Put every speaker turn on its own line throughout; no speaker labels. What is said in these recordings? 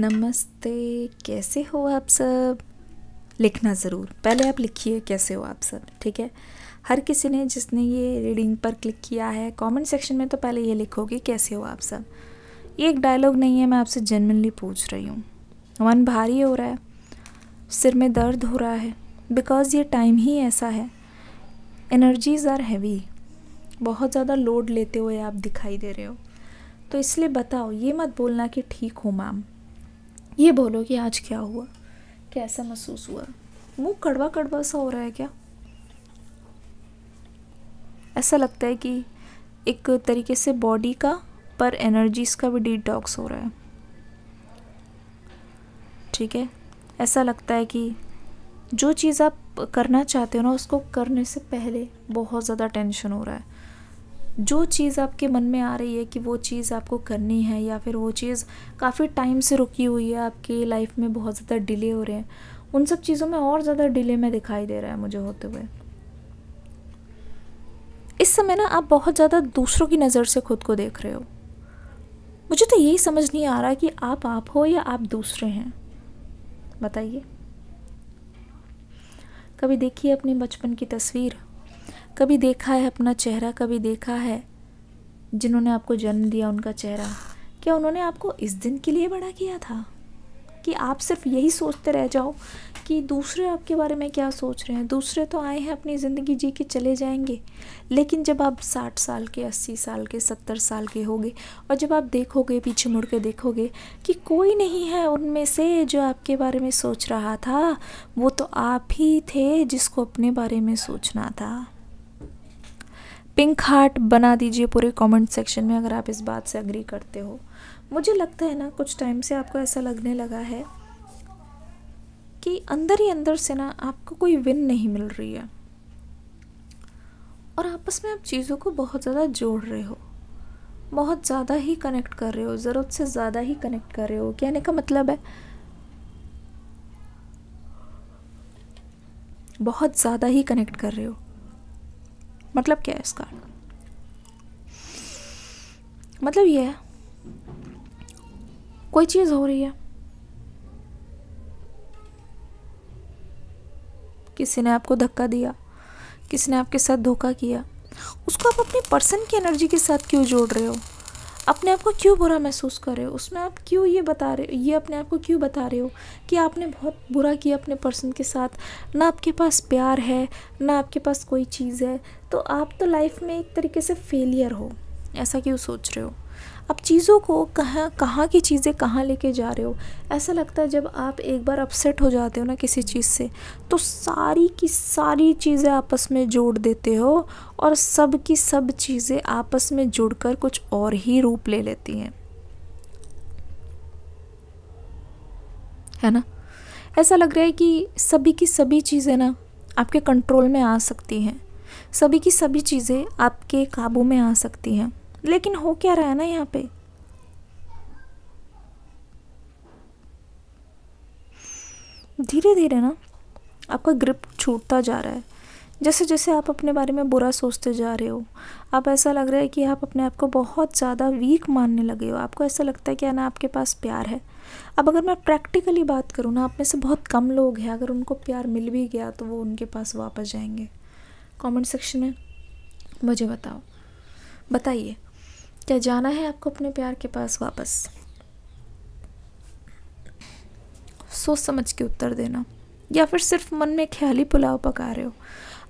नमस्ते कैसे हो आप सब लिखना ज़रूर पहले आप लिखिए कैसे हो आप सब ठीक है हर किसी ने जिसने ये रीडिंग पर क्लिक किया है कमेंट सेक्शन में तो पहले ये लिखोगे कैसे हो आप सब ये एक डायलॉग नहीं है मैं आपसे जेनवनली पूछ रही हूँ मन भारी हो रहा है सिर में दर्द हो रहा है बिकॉज़ ये टाइम ही ऐसा है एनर्जीज़ आर हैवी बहुत ज़्यादा लोड लेते हुए आप दिखाई दे रहे हो तो इसलिए बताओ ये मत बोलना कि ठीक हो मैम ये बोलो कि आज क्या हुआ कैसा महसूस हुआ मुंह कड़वा कड़वा सा हो रहा है क्या ऐसा लगता है कि एक तरीके से बॉडी का पर एनर्जीज का भी डिटॉक्स हो रहा है ठीक है ऐसा लगता है कि जो चीज़ आप करना चाहते हो ना उसको करने से पहले बहुत ज़्यादा टेंशन हो रहा है जो चीज़ आपके मन में आ रही है कि वो चीज़ आपको करनी है या फिर वो चीज़ काफ़ी टाइम से रुकी हुई है आपकी लाइफ में बहुत ज़्यादा डिले हो रहे हैं उन सब चीज़ों में और ज़्यादा डिले में दिखाई दे रहा है मुझे होते हुए इस समय ना आप बहुत ज़्यादा दूसरों की नज़र से खुद को देख रहे हो मुझे तो यही समझ नहीं आ रहा कि आप आप हो या आप दूसरे हैं बताइए कभी देखिए अपने बचपन की तस्वीर कभी देखा है अपना चेहरा कभी देखा है जिन्होंने आपको जन्म दिया उनका चेहरा क्या उन्होंने आपको इस दिन के लिए बड़ा किया था कि आप सिर्फ यही सोचते रह जाओ कि दूसरे आपके बारे में क्या सोच रहे हैं दूसरे तो आए हैं अपनी ज़िंदगी जी के चले जाएंगे लेकिन जब आप साठ साल के अस्सी साल के सत्तर साल के होगे और जब आप देखोगे पीछे मुड़ के देखोगे कि कोई नहीं है उनमें से जो आपके बारे में सोच रहा था वो तो आप ही थे जिसको अपने बारे में सोचना था पिंक हार्ट बना दीजिए पूरे कमेंट सेक्शन में अगर आप इस बात से अग्री करते हो मुझे लगता है ना कुछ टाइम से आपको ऐसा लगने लगा है कि अंदर ही अंदर से ना आपको कोई विन नहीं मिल रही है और आपस में आप चीज़ों को बहुत ज़्यादा जोड़ रहे हो बहुत ज़्यादा ही कनेक्ट कर रहे हो ज़रूरत से ज़्यादा ही कनेक्ट कर रहे हो कहने का मतलब है बहुत ज़्यादा ही कनेक्ट कर रहे हो मतलब क्या है इसका मतलब ये है कोई चीज़ हो रही है किसी ने आपको धक्का दिया किसी ने आपके साथ धोखा किया उसको आप अपनी पर्सन की एनर्जी के साथ क्यों जोड़ रहे हो अपने आप को क्यों बुरा महसूस कर रहे हो उसमें आप क्यों ये बता रहे हो ये अपने आप को क्यों बता रहे हो कि आपने बहुत बुरा किया अपने पर्सन के साथ ना आपके पास प्यार है ना आपके पास कोई चीज़ है तो आप तो लाइफ में एक तरीके से फेलियर हो ऐसा क्यों सोच रहे हो अब चीज़ों को कहाँ कहाँ की चीज़ें कहाँ लेके जा रहे हो ऐसा लगता है जब आप एक बार अपसेट हो जाते हो ना किसी चीज़ से तो सारी की सारी चीज़ें आपस में जोड़ देते हो और सब की सब चीज़ें आपस में जुड़कर कुछ और ही रूप ले लेती हैं है ना ऐसा लग रहा है कि सभी की सभी चीज़ें ना आपके कंट्रोल में आ सकती हैं सभी की सभी चीज़ें आपके काबू में आ सकती हैं लेकिन हो क्या रहा है ना यहाँ पे धीरे धीरे ना आपका ग्रिप छूटता जा रहा है जैसे जैसे आप अपने बारे में बुरा सोचते जा रहे हो आप ऐसा लग रहा है कि आप अपने आप को बहुत ज़्यादा वीक मानने लगे हो आपको ऐसा लगता है कि ना आपके पास प्यार है अब अगर मैं प्रैक्टिकली बात करूँ ना आप में से बहुत कम लोग हैं अगर उनको प्यार मिल भी गया तो वो उनके पास वापस जाएंगे कमेंट सेक्शन में मुझे बताओ बताइए क्या जाना है आपको अपने प्यार के पास वापस सोच समझ के उत्तर देना या फिर सिर्फ मन में ख्याली पुलाव पका रहे हो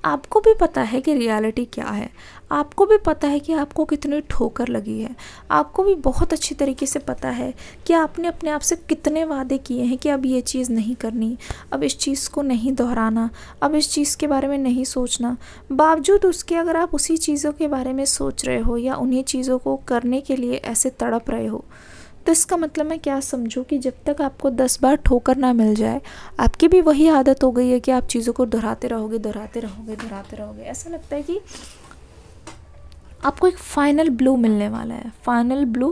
आपको भी पता है कि रियलिटी क्या है आपको भी पता है कि आपको कितनी ठोकर लगी है आपको भी बहुत अच्छी तरीके से पता है कि आपने अपने आप से कितने वादे किए हैं कि अब ये चीज़ नहीं करनी अब इस चीज़ को नहीं दोहराना अब इस चीज़ के बारे में नहीं सोचना बावजूद उसके अगर आप उसी चीज़ों के बारे में सोच रहे हो या उन्हीं चीज़ों को करने के लिए ऐसे तड़प रहे हो तो इसका मतलब मैं क्या समझूँ कि जब तक आपको दस बार ठोकर ना मिल जाए आपकी भी वही आदत हो गई है कि आप चीज़ों को दोहराते रहोगे दोहराते रहोगे दोहराते रहोगे ऐसा लगता है कि आपको एक फाइनल ब्लू मिलने वाला है फाइनल ब्लू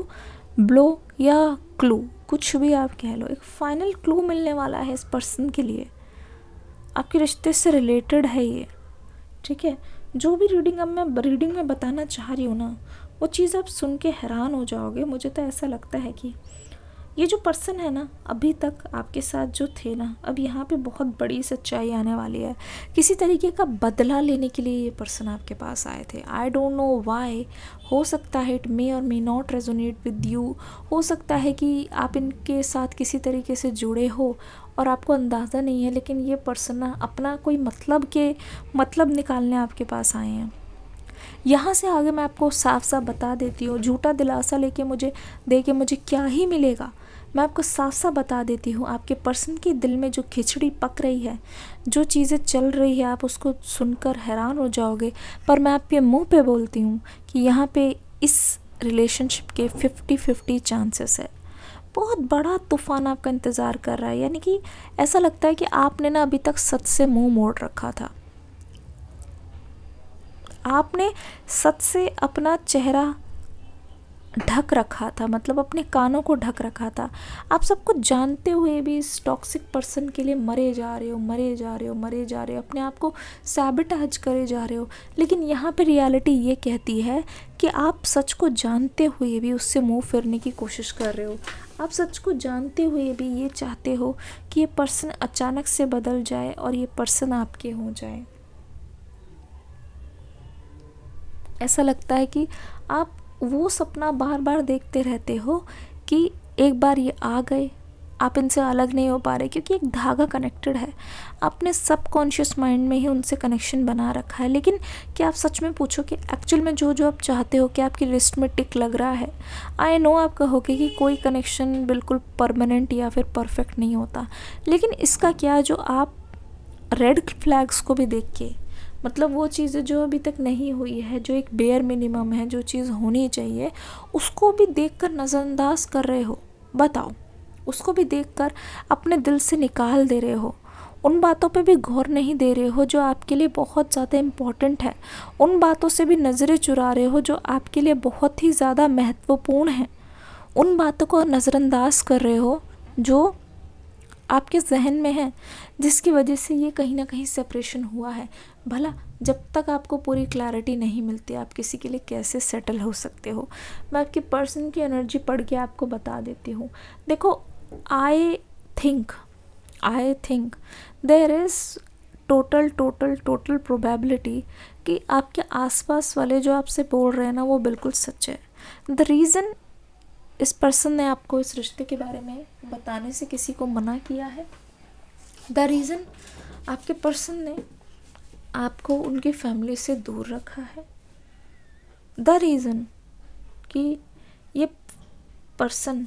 ब्लो या क्लू कुछ भी आप कह लो एक फाइनल क्लू मिलने वाला है इस पर्सन के लिए आपके रिश्ते से रिलेटेड है ये ठीक है जो भी रीडिंग अब मैं रीडिंग में बताना चाह रही हूँ ना वो चीज़ आप सुन के हैरान हो जाओगे मुझे तो ऐसा लगता है कि ये जो पर्सन है ना अभी तक आपके साथ जो थे ना अब यहाँ पे बहुत बड़ी सच्चाई आने वाली है किसी तरीके का बदला लेने के लिए ये पर्सन आपके पास आए थे आई डोंट नो वाई हो सकता है इट मे और may not resonate with you हो सकता है कि आप इनके साथ किसी तरीके से जुड़े हो और आपको अंदाज़ा नहीं है लेकिन ये पर्सन ना अपना कोई मतलब के मतलब निकालने आपके पास आए हैं यहाँ से आगे मैं आपको साफ साफ बता देती हूँ झूठा दिलासा लेके मुझे दे के मुझे क्या ही मिलेगा मैं आपको साफ साफ बता देती हूँ आपके पर्सन के दिल में जो खिचड़ी पक रही है जो चीज़ें चल रही है आप उसको सुनकर हैरान हो जाओगे पर मैं आपके मुंह पे बोलती हूँ कि यहाँ पे इस रिलेशनशिप के फिफ्टी फिफ्टी चांसेस है बहुत बड़ा तूफान आपका इंतज़ार कर रहा है यानी कि ऐसा लगता है कि आपने ना अभी तक सच से मुंह मोड़ रखा था आपने सच से अपना चेहरा ढक रखा था मतलब अपने कानों को ढक रखा था आप सबको जानते हुए भी इस टॉक्सिक पर्सन के लिए मरे जा रहे हो मरे जा रहे हो मरे जा रहे हो अपने आप को सैबिटाज करे जा रहे हो लेकिन यहाँ पे रियलिटी ये कहती है कि आप सच को जानते हुए भी उससे मुंह फिरने की कोशिश कर रहे हो आप सच को जानते हुए भी ये चाहते हो कि ये पर्सन अचानक से बदल जाए और ये पर्सन आपके हो जाए ऐसा लगता है कि आप वो सपना बार बार देखते रहते हो कि एक बार ये आ गए आप इनसे अलग नहीं हो पा रहे क्योंकि एक धागा कनेक्टेड है आपने सबकॉन्शियस माइंड में ही उनसे कनेक्शन बना रखा है लेकिन क्या आप सच में पूछो कि एक्चुअल में जो जो आप चाहते हो क्या आपकी रिस्ट में टिक लग रहा है आई नो आप कहोगे कि कोई कनेक्शन बिल्कुल परमानेंट या फिर परफेक्ट नहीं होता लेकिन इसका क्या जो आप रेड फ्लैग्स को भी देख के मतलब वो चीज़ें जो अभी तक नहीं हुई है जो एक बेयर मिनिमम है जो चीज़ होनी चाहिए उसको भी देख कर नज़रअंदाज कर रहे हो बताओ उसको भी देख कर अपने दिल से निकाल दे रहे हो उन बातों पे भी गौर नहीं दे रहे हो जो आपके लिए बहुत ज़्यादा इम्पॉर्टेंट है उन बातों से भी नज़रें चुरा रहे हो जो आपके लिए बहुत ही ज़्यादा महत्वपूर्ण हैं उन बातों को नज़रअंदाज कर रहे हो जो आपके जहन में है जिसकी वजह से ये कहीं ना कहीं सेपरेशन हुआ है भला जब तक आपको पूरी क्लैरिटी नहीं मिलती आप किसी के लिए कैसे सेटल हो सकते हो मैं आपके पर्सन की एनर्जी पढ़ के आपको बता देती हूँ देखो I think I think there is total total total probability कि आपके आसपास वाले जो आपसे बोल रहे हैं ना वो बिल्कुल सच है द रीज़न इस पर्सन ने आपको इस रिश्ते के बारे में बताने से किसी को मना किया है द रीज़न आपके पर्सन ने आपको उनकी फैमिली से दूर रखा है द रीज़न कि ये पर्सन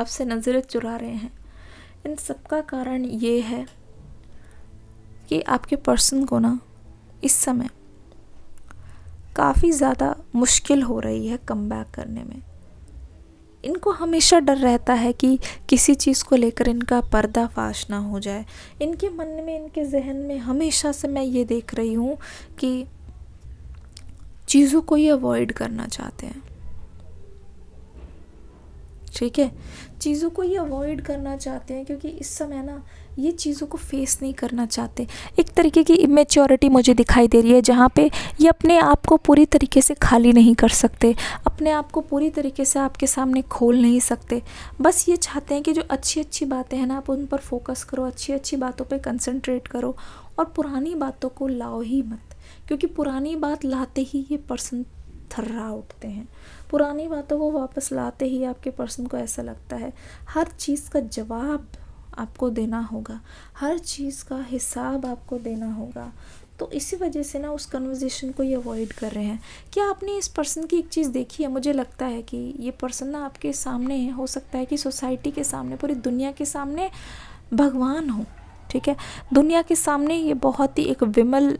आपसे नज़रें चुरा रहे हैं इन सब का कारण ये है कि आपके पर्सन को ना इस समय काफ़ी ज़्यादा मुश्किल हो रही है कम करने में इनको हमेशा डर रहता है कि किसी चीज़ को लेकर इनका पर्दाफाश ना हो जाए इनके मन में इनके जहन में हमेशा से मैं ये देख रही हूँ कि चीज़ों को ये अवॉइड करना चाहते हैं ठीक है चीज़ों को ये अवॉइड करना चाहते हैं क्योंकि इस समय ना ये चीज़ों को फेस नहीं करना चाहते एक तरीके की इमेच्योरिटी मुझे दिखाई दे रही है जहाँ पे ये अपने आप को पूरी तरीके से खाली नहीं कर सकते अपने आप को पूरी तरीके से आपके सामने खोल नहीं सकते बस ये चाहते हैं कि जो अच्छी अच्छी बातें हैं ना आप उन पर फोकस करो अच्छी अच्छी बातों पर कंसनट्रेट करो और पुरानी बातों को लाओ ही मत क्योंकि पुरानी बात लाते ही ये पर्सन थर्रा उठते हैं पुरानी बातों को वापस लाते ही आपके पर्सन को ऐसा लगता है हर चीज़ का जवाब आपको देना होगा हर चीज़ का हिसाब आपको देना होगा तो इसी वजह से ना उस कन्वर्जेशन को ये अवॉइड कर रहे हैं क्या आपने इस पर्सन की एक चीज़ देखी है मुझे लगता है कि ये पर्सन ना आपके सामने हो सकता है कि सोसाइटी के सामने पूरी दुनिया के सामने भगवान हो ठीक है दुनिया के सामने ये बहुत ही एक विमल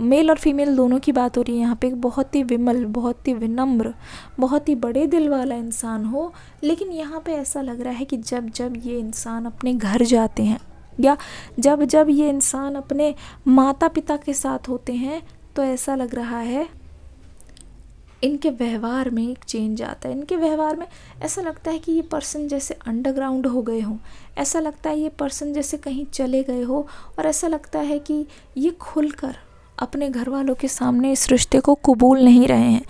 मेल और फीमेल दोनों की बात हो रही है यहाँ पे बहुत ही विमल बहुत ही विनम्र बहुत ही बड़े दिल वाला इंसान हो लेकिन यहाँ पे ऐसा लग रहा है कि जब जब ये इंसान अपने घर जाते हैं या जब जब ये इंसान अपने माता पिता के साथ होते हैं तो ऐसा लग रहा है इनके व्यवहार में एक चेंज आता है इनके व्यवहार में ऐसा लगता है कि ये पर्सन जैसे अंडरग्राउंड हो गए हों ऐसा लगता है ये पर्सन जैसे कहीं चले गए हो और ऐसा लगता है कि ये खुलकर अपने घर वालों के सामने इस रिश्ते को कबूल नहीं रहे हैं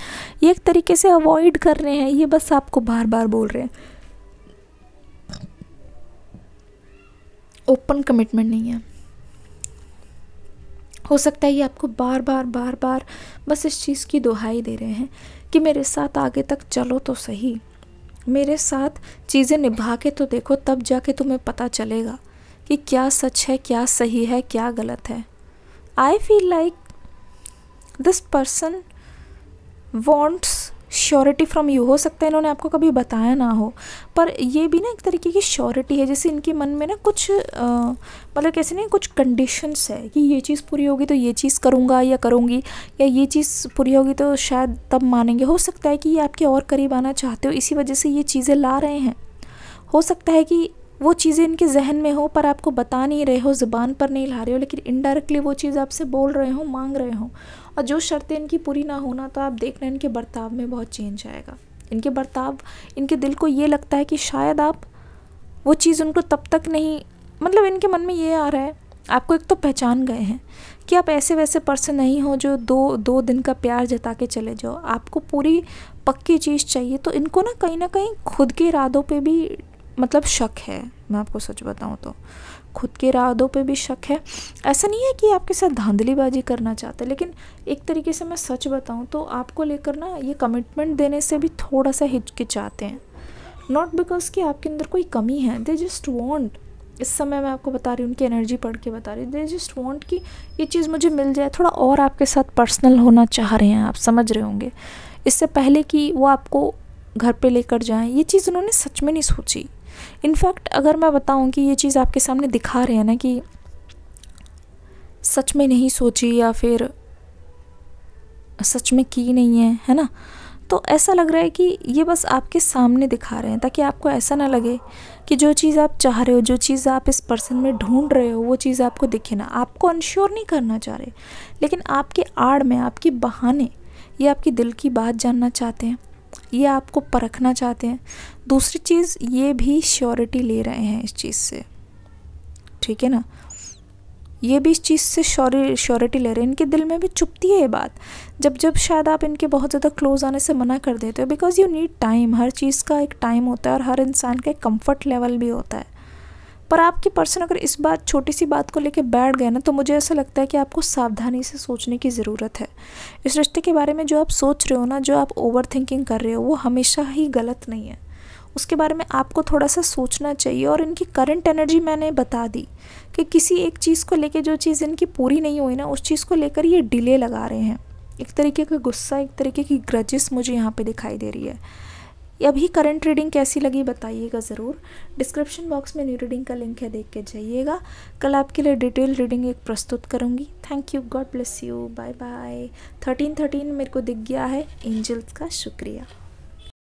ये एक तरीके से अवॉइड कर रहे हैं ये बस आपको बार बार बोल रहे हैं ओपन कमिटमेंट नहीं है हो सकता है ये आपको बार बार बार बार बस इस चीज़ की दुहाई दे रहे हैं कि मेरे साथ आगे तक चलो तो सही मेरे साथ चीज़ें निभा के तो देखो तब जाके तुम्हें पता चलेगा कि क्या सच है क्या सही है क्या गलत है I feel like this person wants surety from you हो सकता है इन्होंने आपको कभी बताया ना हो पर ये भी ना एक तरीके की श्योरिटी है जैसे इनके मन में ना कुछ मतलब कैसे नहीं कुछ कंडीशंस है कि ये चीज़ पूरी होगी तो ये चीज़ करूँगा या करूँगी या ये चीज़ पूरी होगी तो शायद तब मानेंगे हो सकता है कि ये आपके और करीब आना चाहते हो इसी वजह से ये चीज़ें ला रहे हैं हो सकता है कि वो चीज़ें इनके जहन में हो पर आपको बता नहीं रहे हो ज़ुबान पर नहीं ला रहे हो लेकिन इनडायरेक्टली वो चीज़ आपसे बोल रहे हो मांग रहे हो और जो शर्तें इनकी पूरी ना होना तो आप देख रहे इनके बर्ताव में बहुत चेंज आएगा इनके बर्ताव इनके दिल को ये लगता है कि शायद आप वो चीज़ उनको तब तक नहीं मतलब इनके मन में ये आ रहा है आपको एक तो पहचान गए हैं कि आप ऐसे वैसे पर्सन नहीं हो जो दो दो दिन का प्यार जता के चले जाओ आपको पूरी पक्की चीज़ चाहिए तो इनको ना कहीं ना कहीं खुद के इरादों पे भी मतलब शक है मैं आपको सच बताऊँ तो खुद के इरादों पे भी शक है ऐसा नहीं है कि आपके साथ धांधलीबाजी करना चाहते लेकिन एक तरीके से मैं सच बताऊँ तो आपको लेकर ना ये कमिटमेंट देने से भी थोड़ा सा हिचकिचाते हैं नॉट बिकॉज कि आपके अंदर कोई कमी है दे जस्ट वॉन्ट इस समय मैं आपको बता रही हूँ उनकी एनर्जी पढ़ के बता रही हूँ दे जस्ट वॉन्ट कि ये चीज़ मुझे मिल जाए थोड़ा और आपके साथ पर्सनल होना चाह रहे हैं आप समझ रहे होंगे इससे पहले कि वो आपको घर पे लेकर जाएं ये चीज़ उन्होंने सच में नहीं सोची इनफैक्ट अगर मैं बताऊँ कि ये चीज़ आपके सामने दिखा रहे हैं ना कि सच में नहीं सोची या फिर सच में की नहीं है है ना तो ऐसा लग रहा है कि ये बस आपके सामने दिखा रहे हैं ताकि आपको ऐसा ना लगे कि जो चीज़ आप चाह रहे हो जो चीज़ आप इस पर्सन में ढूंढ रहे हो वो चीज़ आपको दिखे ना आपको अनश्योर नहीं करना चाह रहे लेकिन आपके आड़ में आपकी बहाने या आपकी दिल की बात जानना चाहते हैं ये आपको परखना चाहते हैं दूसरी चीज़ ये भी श्योरिटी ले रहे हैं इस चीज़ से ठीक है ना ये भी इस चीज़ से श्योरिटी ले रहे हैं इनके दिल में भी चुपती है ये बात जब जब शायद आप इनके बहुत ज़्यादा क्लोज आने से मना कर देते हो बिकॉज यू नीड टाइम हर चीज़ का एक टाइम होता है और हर इंसान का एक कम्फर्ट लेवल भी होता है पर आपके पर्सन अगर इस बात छोटी सी बात को लेकर बैठ गए ना तो मुझे ऐसा लगता है कि आपको सावधानी से सोचने की ज़रूरत है इस रिश्ते के बारे में जो आप सोच रहे हो ना जो आप ओवर थिंकिंग कर रहे हो वो हमेशा ही गलत नहीं है उसके बारे में आपको थोड़ा सा सोचना चाहिए और इनकी करंट एनर्जी मैंने बता दी कि किसी एक चीज़ को लेकर जो चीज़ इनकी पूरी नहीं हुई ना उस चीज़ को लेकर ये डिले लगा रहे हैं एक तरीके का गुस्सा एक तरीके की ग्रजिस मुझे यहाँ पे दिखाई दे रही है अभी करंट रीडिंग कैसी लगी बताइएगा ज़रूर डिस्क्रिप्शन बॉक्स में न्यू रीडिंग का लिंक है देख के जाइएगा कल आपके लिए डिटेल रीडिंग एक प्रस्तुत करूँगी thank you God bless you bye bye thirteen thirteen मेरे को दिख गया है एंजल्स का शुक्रिया